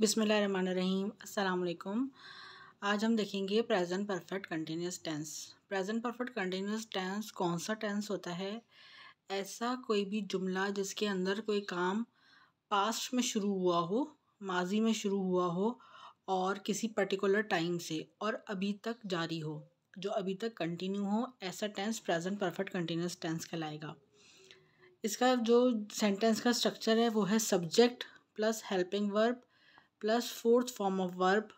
बिसमीम अल्लाम आज हम देखेंगे present perfect continuous tense present perfect continuous tense कौन सा टेंस होता है ऐसा कोई भी जुमला जिसके अंदर कोई काम पास्ट में शुरू हुआ हो माजी में शुरू हुआ हो और किसी पर्टिकुलर टाइम से और अभी तक जारी हो जो अभी तक कंटिन्यू हो ऐसा tense present perfect continuous tense कहलाएगा इसका जो सेंटेंस का स्ट्रक्चर है वो है subject plus helping verb plus fourth form of verb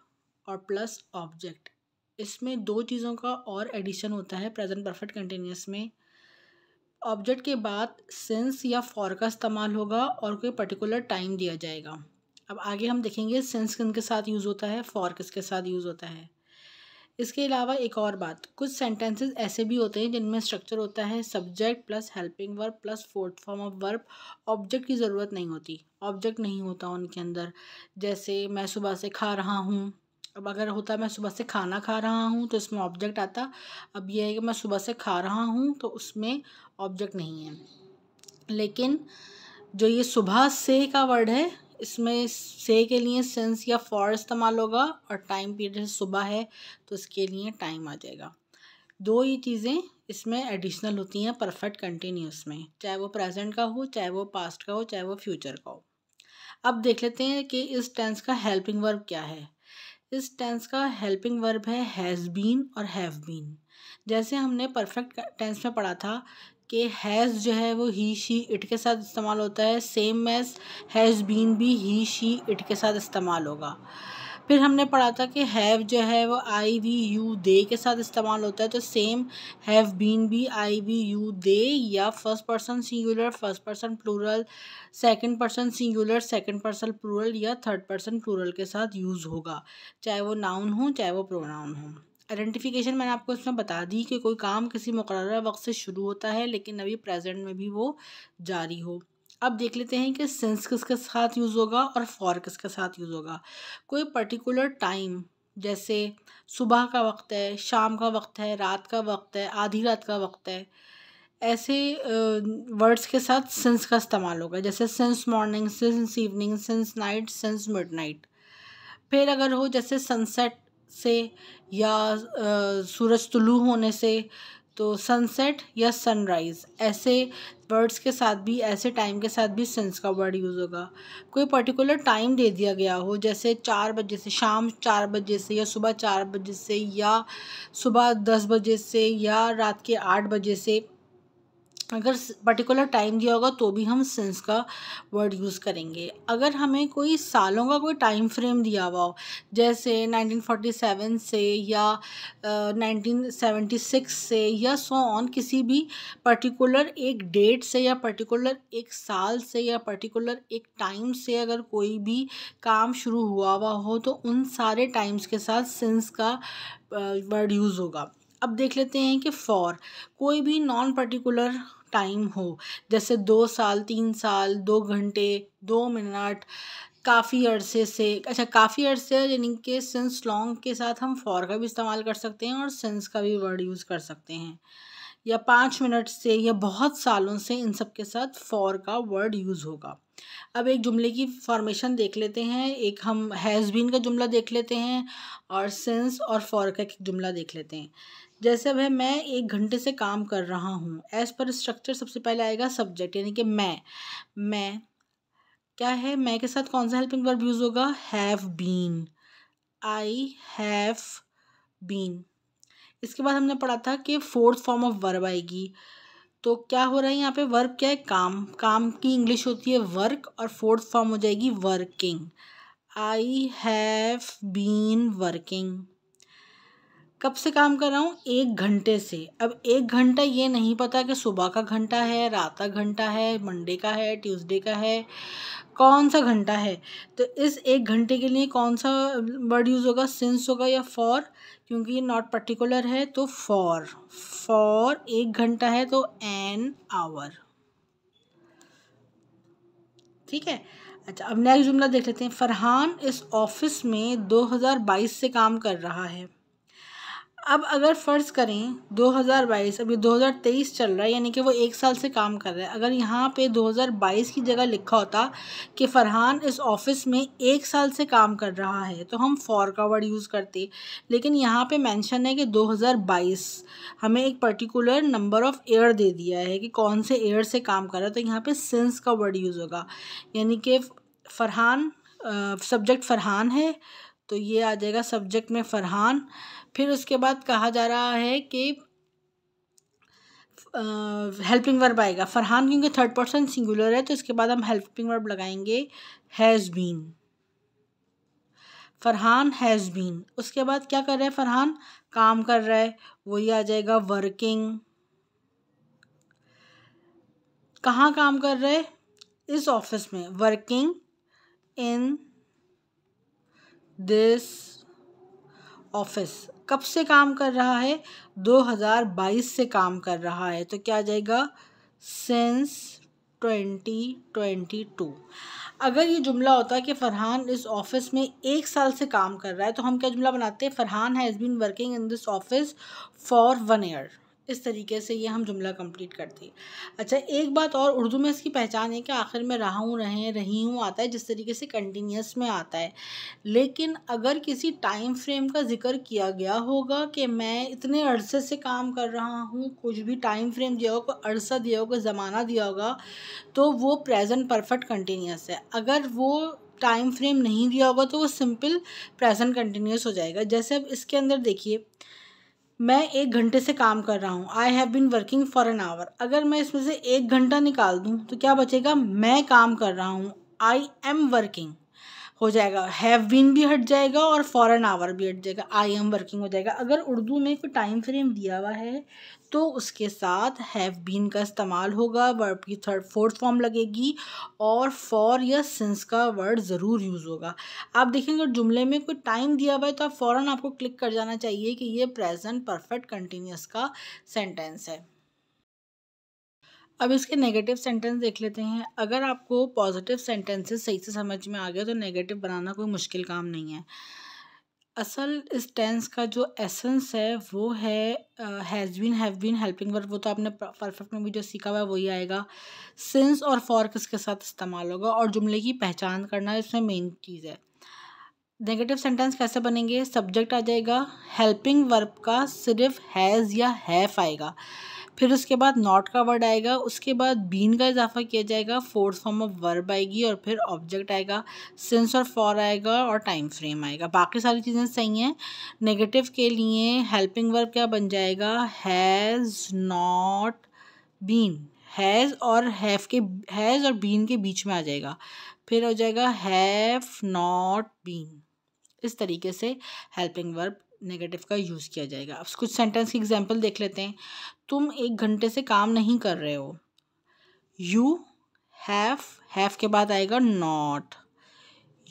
और प्लस ऑब्जेक्ट इसमें दो चीज़ों का और एडिशन होता है प्रेजेंट परफेक्ट कंटिन्यूस में ऑब्जेक्ट के बाद सेंस या फॉर का इस्तेमाल होगा और कोई पर्टिकुलर टाइम दिया जाएगा अब आगे हम देखेंगे सेंस किन के साथ यूज़ होता है फॉर किसके साथ यूज़ होता है इसके अलावा एक और बात कुछ सेंटेंसेस ऐसे भी होते हैं जिनमें स्ट्रक्चर होता है subject plus helping verb plus fourth form of verb object की ज़रूरत नहीं होती ऑब्जेक्ट नहीं होता उनके अंदर जैसे मैं सुबह से खा रहा हूँ अब अगर होता मैं सुबह से खाना खा रहा हूँ तो इसमें ऑब्जेक्ट आता अब यह है कि मैं सुबह से खा रहा हूँ तो उसमें ऑब्जेक्ट नहीं है लेकिन जो ये सुबह से का वर्ड है इसमें से के लिए सेंस या फॉर इस्तेमाल होगा और टाइम पीरियड सुबह है तो इसके लिए टाइम आ जाएगा दो ही चीज़ें इसमें एडिशनल होती हैं परफेक्ट कंटिन्यूस में चाहे वो प्रेजेंट का हो चाहे वो पास्ट का हो चाहे वो फ्यूचर का हो अब देख लेते हैं कि इस टेंस का हेल्पिंग वर्ब क्या है इस टेंस का हेल्पिंग वर्ब है हैज़ बीन और हैव बीन जैसे हमने परफेक्ट टेंस में पढ़ा था कि हैज़ जो है वो ही शी इट के साथ इस्तेमाल होता है सेम एज हैज़ बीन भी ही शी इट के साथ इस्तेमाल होगा फिर हमने पढ़ा था कि हैव जो है वो आई वी यू दे के साथ इस्तेमाल होता है तो सेम हैव बीन भी आई वी यू दे या first person singular first person plural second person singular second person plural या थर्ड पर्सन प्लूरल के साथ यूज़ होगा चाहे वो नाउन हो चाहे वो प्रोनाउन हो आइडेंटिफिकेशन मैंने आपको इसमें बता दी कि कोई काम किसी मुकर वक्त से शुरू होता है लेकिन अभी प्रेजेंट में भी वो जारी हो अब देख लेते हैं कि सेंस किसके साथ यूज़ होगा और फॉर किसके साथ यूज़ होगा कोई पर्टिकुलर टाइम जैसे सुबह का वक्त है शाम का वक्त है रात का वक्त है आधी रात का वक्त है ऐसे वर्ड्स के साथ सेंस का इस्तेमाल होगा जैसे since morning since evening since night since midnight फिर अगर हो जैसे सनसेट से या सूरज तुलू होने से तो सनसेट या सनराइज़ ऐसे वर्ड्स के साथ भी ऐसे टाइम के साथ भी सेंस का वर्ड यूज़ होगा कोई पर्टिकुलर टाइम दे दिया गया हो जैसे चार बजे से शाम चार बजे से या सुबह चार बजे से या सुबह दस बजे से या रात के आठ बजे से अगर पर्टिकुलर टाइम दिया होगा तो भी हम सिंस का वर्ड यूज़ करेंगे अगर हमें कोई सालों का कोई टाइम फ्रेम दिया हुआ हो जैसे 1947 से या uh, 1976 से या सो so ऑन किसी भी पर्टिकुलर एक डेट से या पर्टिकुलर एक साल से या पर्टिकुलर एक टाइम से अगर कोई भी काम शुरू हुआ हुआ हो तो उन सारे टाइम्स के साथ सिंस का वर्ड यूज़ होगा अब देख लेते हैं कि फॉर कोई भी नॉन पर्टिकुलर टाइम हो जैसे दो साल तीन साल दो घंटे दो मिनट काफ़ी अरसे से अच्छा काफ़ी अरसे यानी कि सेंस लॉन्ग के साथ हम फॉर का भी इस्तेमाल कर सकते हैं और सेंस का भी वर्ड यूज़ कर सकते हैं या पाँच मिनट से या बहुत सालों से इन सब के साथ फॉर का वर्ड यूज़ होगा अब एक जुमले की फॉर्मेशन देख लेते हैं एक हम हैज़ बीन का जुमला देख लेते हैं और सेंस और फॉर का एक जुमला देख लेते हैं जैसे वह मैं एक घंटे से काम कर रहा हूँ एज पर स्ट्रक्चर सबसे पहले आएगा सब्जेक्ट यानी कि मैं मैं क्या है मैं के साथ कौन सा हेल्पिंग वर्ब यूज़ होगा have been I have been इसके बाद हमने पढ़ा था कि फोर्थ फॉर्म ऑफ वर्ब आएगी तो क्या हो रहा है यहाँ पे वर्ब क्या है काम काम की इंग्लिश होती है वर्क और फोर्थ फॉर्म हो जाएगी working I have been working कब से काम कर रहा हूँ एक घंटे से अब एक घंटा ये नहीं पता कि सुबह का घंटा है रात का घंटा है मंडे का है ट्यूसडे का है कौन सा घंटा है तो इस एक घंटे के लिए कौन सा वर्ड यूज़ होगा सिंस होगा या फॉर क्योंकि ये नॉट पर्टिकुलर है तो फॉर फॉर एक घंटा है तो एन आवर ठीक है अच्छा अब नेक्स्ट जुमला देख लेते हैं फरहान इस ऑफिस में 2022 से काम कर रहा है अब अगर फ़र्ज़ करें 2022 अभी 2023 चल रहा है यानी कि वो एक साल से काम कर रहा है अगर यहाँ पे 2022 की जगह लिखा होता कि फ़रहान इस ऑफिस में एक साल से काम कर रहा है तो हम फॉर का वर्ड यूज़ करते लेकिन यहाँ पे मेंशन है कि 2022 हमें एक पर्टिकुलर नंबर ऑफ़ एयर दे दिया है कि कौन से एयर से काम कर रहा है तो यहाँ पर सेंस का वर्ड यूज़ होगा यानी कि फ़रहान सब्जेक्ट फ़रहान है तो ये आ जाएगा सब्जेक्ट में फरहान फिर उसके बाद कहा जा रहा है कि हेल्पिंग वर्ब आएगा फरहान क्योंकि थर्ड पर्सन सिंगुलर है तो इसके बाद हम हेल्पिंग वर्ब लगाएंगे has been Farhan has been उसके बाद क्या कर रहा है फरहान काम कर रहा है वही आ जाएगा वर्किंग कहाँ काम कर रहे इस ऑफिस में वर्किंग इन दिस ऑफिस कब से काम कर रहा है 2022 से काम कर रहा है तो क्या आ जाएगा सिंस 2022 अगर ये जुमला होता है कि फ़रहान इस ऑफिस में एक साल से काम कर रहा है तो हम क्या जुमला बनाते हैं Farhan has been working in this office for one year इस तरीके से ये हम जुमला कंप्लीट करते हैं अच्छा एक बात और उर्दू में इसकी पहचान है कि आखिर में रहा हूँ रहें रही हूँ आता है जिस तरीके से कंटिन्यूस में आता है लेकिन अगर किसी टाइम फ्रेम का जिक्र किया गया होगा कि मैं इतने अरसे से काम कर रहा हूँ कुछ भी टाइम फ्रेम दिया होगा अरसा दिया होगा ज़माना दिया होगा तो वो प्रेजेंट परफेक्ट कंटिन्यूस है अगर वो टाइम फ्रेम नहीं दिया होगा तो वो सिंपल प्रेजेंट कंटिन्यूस हो जाएगा जैसे अब इसके अंदर देखिए मैं एक घंटे से काम कर रहा हूँ I have been working for an hour अगर मैं इसमें से एक घंटा निकाल दूँ तो क्या बचेगा मैं काम कर रहा हूँ आई एम वर्किंग हो जाएगा हैव बिन भी हट जाएगा और फॉर एन आवर भी हट जाएगा आई एम वर्किंग हो जाएगा अगर उर्दू में कोई टाइम फ्रेम दिया हुआ है तो उसके साथ हैव बीन का इस्तेमाल होगा वर्ब की थर्ड फोर्थ फॉर्म लगेगी और फॉर या सिंस का वर्ड ज़रूर यूज़ होगा आप देखें अगर जुमले में कोई टाइम दिया हुआ है तो आप फ़ौर आपको क्लिक कर जाना चाहिए कि ये प्रेजेंट परफेक्ट कंटिन्यूस का सेंटेंस है अब इसके नेगेटिव सेंटेंस देख लेते हैं अगर आपको पॉजिटिव सेंटेंसेस सही से समझ में आ गए तो नेगेटिव बनाना कोई मुश्किल काम नहीं है असल इस टेंस का जो एसेंस है वो है has been have been helping verb वो तो आपने परफेक्ट में भी जो सीखा हुआ है वही आएगा सिंस और फॉर किसके साथ इस्तेमाल होगा और जुमले की पहचान करना इसमें मेन चीज़ है नेगेटिव सेंटेंस कैसे बनेंगे सब्जेक्ट आ जाएगा हेल्पिंग वर्ब का सिर्फ हैज़ या हैफ़ आएगा फिर उसके बाद नॉट का वर्ड आएगा उसके बाद बीन का इजाफा किया जाएगा फोर्थ फॉर्म ऑफ वर्ब आएगी और फिर ऑब्जेक्ट आएगा सेंस और फॉर आएगा और टाइम फ्रेम आएगा बाकी सारी चीज़ें सही हैं नेगेटिव के लिए हेल्पिंग वर्ब क्या बन जाएगा हैज़ नॉट बीन हैज़ और हैव के हैज़ और बीन के बीच में आ जाएगा फिर हो जाएगा हैव नॉट बीन इस तरीके से हेल्पिंग वर्ब नेगेटिव का यूज़ किया जाएगा अब कुछ सेंटेंस की एग्जांपल देख लेते हैं तुम एक घंटे से काम नहीं कर रहे हो यू हैव हैव के बाद आएगा not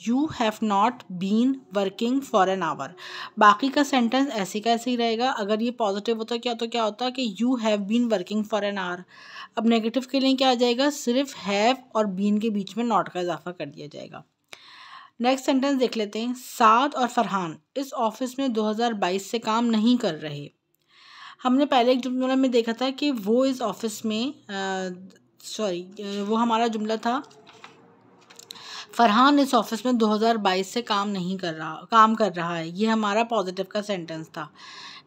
you have not been working for an hour बाकी का सेंटेंस ऐसे का ऐसे ही रहेगा अगर ये पॉजिटिव होता क्या तो क्या होता कि you have been working for an hour अब नेगेटिव के लिए क्या आ जाएगा सिर्फ हैव और बीन के बीच में नॉट का इजाफा कर दिया जाएगा नेक्स्ट सेंटेंस देख लेते हैं साद और फरहान इस ऑफिस में 2022 से काम नहीं कर रहे हमने पहले एक जुमला में देखा था कि वो इस ऑफिस में सॉरी वो हमारा जुमला था फरहान इस ऑफिस में 2022 से काम नहीं कर रहा काम कर रहा है ये हमारा पॉजिटिव का सेंटेंस था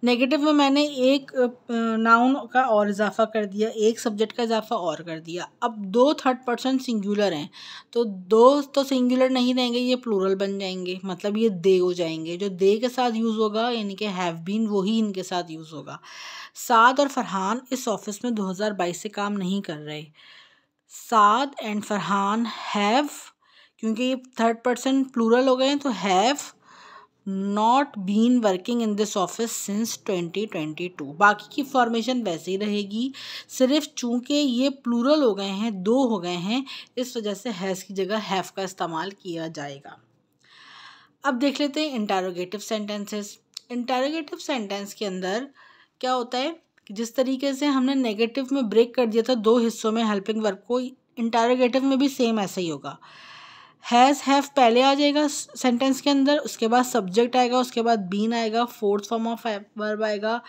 नेगेटिव में मैंने एक नाउन का और इजाफा कर दिया एक सब्जेक्ट का इजाफा और कर दिया अब दो थर्ड पर्सन सिंगुलर हैं तो दो तो सिंगुलर नहीं रहेंगे ये प्लूरल बन जाएंगे मतलब ये दे हो जाएंगे जो दे के साथ यूज़ होगा यानी कि हैव बीन वही इनके साथ यूज़ होगा साद और फरहान इस ऑफिस में 2022 से काम नहीं कर रहे साद एंड फरहान हैव क्योंकि ये थर्ड पर्सन प्लूरल हो गए हैं तो have not been working in this office since 2022 बाकी की फॉर्मेशन वैसे ही रहेगी सिर्फ चूंकि ये प्लूरल हो गए हैं दो हो गए हैं इस वजह से हैज़ की जगह हैव का इस्तेमाल किया जाएगा अब देख लेते हैं इंटारोगेटिव सेंटेंसेस इंटारोगेटिव सेंटेंस के अंदर क्या होता है कि जिस तरीके से हमने नेगेटिव में ब्रेक कर दिया था दो हिस्सों में हेल्पिंग वर्क को इंटारोगेटिव में भी सेम ऐसा ही होगा हैज़ हैव पहले आ जाएगा सेंटेंस के अंदर उसके बाद सब्जेक्ट आएगा उसके बाद बीन आएगा फोर्थ फॉर्म ऑफ वर्ब आएगा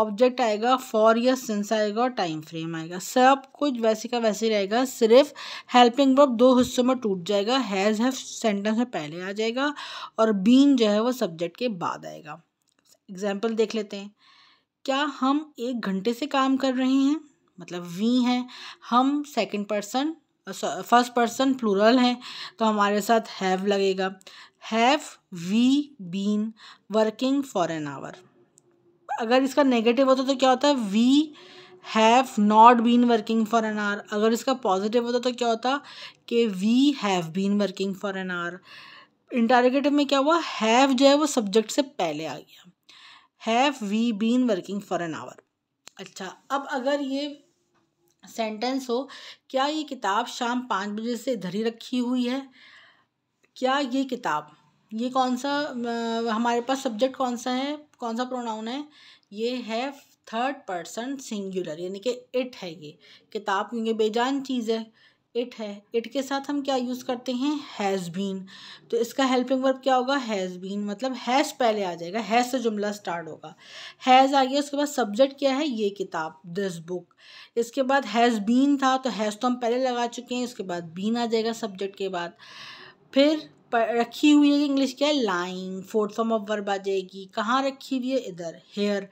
ऑब्जेक्ट आएगा फॉर या सेंस आएगा और टाइम फ्रेम आएगा सब कुछ वैसे का वैसे रहेगा सिर्फ हेल्पिंग वर्ब दो हिस्सों में टूट जाएगा हैज़ हैव सेंटेंस में पहले आ जाएगा और बीन जो है वो सब्जेक्ट के बाद आएगा एग्जाम्पल देख लेते हैं क्या हम एक घंटे से काम कर रहे हैं मतलब वी हैं हम second person first person plural हैं तो हमारे साथ हैव लगेगा have we been working for an hour अगर इसका नेगेटिव होता तो, तो क्या होता है we have not been working for an hour अगर इसका पॉजिटिव होता तो, तो क्या होता कि we have been working for an hour interrogative में क्या हुआ हैव जो है वो सब्जेक्ट से पहले आ गया have we been working for an hour अच्छा अब अगर ये सेंटेंस हो क्या ये किताब शाम पाँच बजे से धरी रखी हुई है क्या ये किताब ये कौन सा आ, हमारे पास सब्जेक्ट कौन सा है कौन सा प्रोनाउन है ये है थर्ड पर्सन सिंगुलर यानी कि इट है ये किताब क्योंकि बेजान चीज़ है इट है इट के साथ हम क्या यूज़ करते हैं हैज़ बीन तो इसका हेल्पिंग वर्ब क्या होगा हैज़ बीन मतलब हैज़ पहले आ जाएगा हैज़ से जुमला स्टार्ट होगा हैज़ आ गया उसके बाद सब्जेक्ट क्या है ये किताब दिस बुक इसके बाद हैज़ बीन था तो हैज़ तो हम पहले लगा चुके हैं इसके बाद बीन आ जाएगा सब्जेक्ट के बाद फिर रखी हुई है इंग्लिश क्या है lying fourth form of verb आ जाएगी कहाँ रखी हुई है इधर हेयर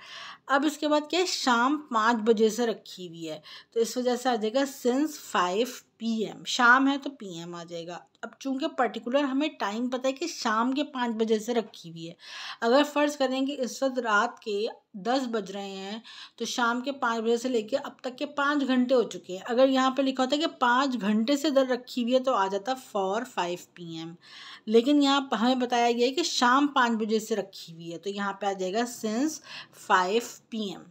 अब इसके बाद क्या है शाम पाँच बजे से रखी हुई है तो इस वजह से आ जाएगा सिंस फाइव पीएम शाम है तो पीएम आ जाएगा अब चूंकि पर्टिकुलर हमें टाइम पता है कि शाम के पाँच बजे से रखी हुई है अगर फ़र्ज़ करें कि इस वक्त रात के दस बज रहे हैं तो शाम के पाँच बजे से लेकर अब तक के पाँच घंटे हो चुके हैं अगर यहाँ पे लिखा होता है कि पाँच घंटे से दर रखी हुई है तो आ जाता फॉर फाइव पी एम लेकिन यहाँ हमें बताया गया है कि शाम पाँच बजे से रखी हुई है तो यहाँ पर आ जाएगा सिंस फाइव पी एम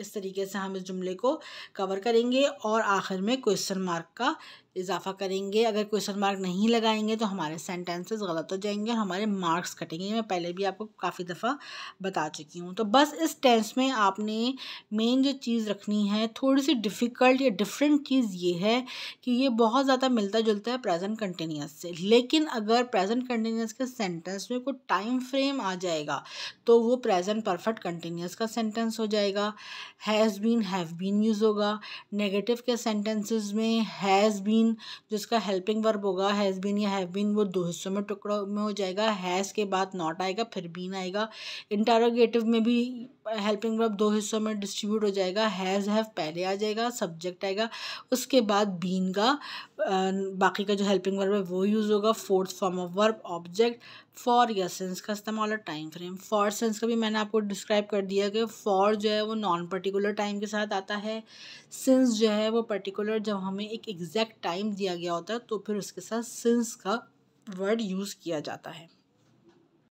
इस तरीके से हम इस जुमले को कवर करेंगे और आखिर में क्वेश्चन मार्क का इजाफा करेंगे अगर क्वेश्चन मार्क नहीं लगाएंगे तो हमारे सेंटेंसेस गलत हो जाएंगे और हमारे मार्क्स कटेंगे मैं पहले भी आपको काफ़ी दफ़ा बता चुकी हूँ तो बस इस टेंस में आपने मेन जो चीज़ रखनी है थोड़ी सी डिफ़िकल्ट या डिफरेंट चीज़ ये है कि ये बहुत ज़्यादा मिलता जुलता है प्रेजेंट कंटिन्यूस से लेकिन अगर प्रेजेंट कंटिन्यूस के सेंटेंस में कोई टाइम फ्रेम आ जाएगा तो वो प्रेजेंट परफेक्ट कंटिन्यूस का सेंटेंस हो जाएगा has been have been use होगा नेगेटिव के सेंटेंसेज में हैज़ बीन बीन जो इसका हेल्पिंग वर्ब होगा हैज़ बीन या हैव बीन वो दो हिस्सों में टुकड़ों में हो जाएगा हैज़ के बाद नॉट आएगा फिर बीन आएगा इंटारोगेटिव में भी हेल्पिंग वर्ब दो हिस्सों में डिस्ट्रीब्यूट हो जाएगा हैज़ हैव पहले आ जाएगा सब्जेक्ट आएगा उसके बाद बीन का बाकी का जो हेल्पिंग वर्ब है वो यूज़ होगा fourth form of verb object for या सेंस का इस्तेमाल और टाइम फ्रेम फॉर सेंस का भी मैंने आपको डिस्क्राइब कर दिया कि फॉर जो है वो नॉन पर्टिकुलर टाइम के साथ आता है सिंस जो है वो पर्टिकुलर जब हमें एक एग्जैक्ट टाइम दिया गया होता है तो फिर उसके साथ सिंस का वर्ड यूज़ किया जाता है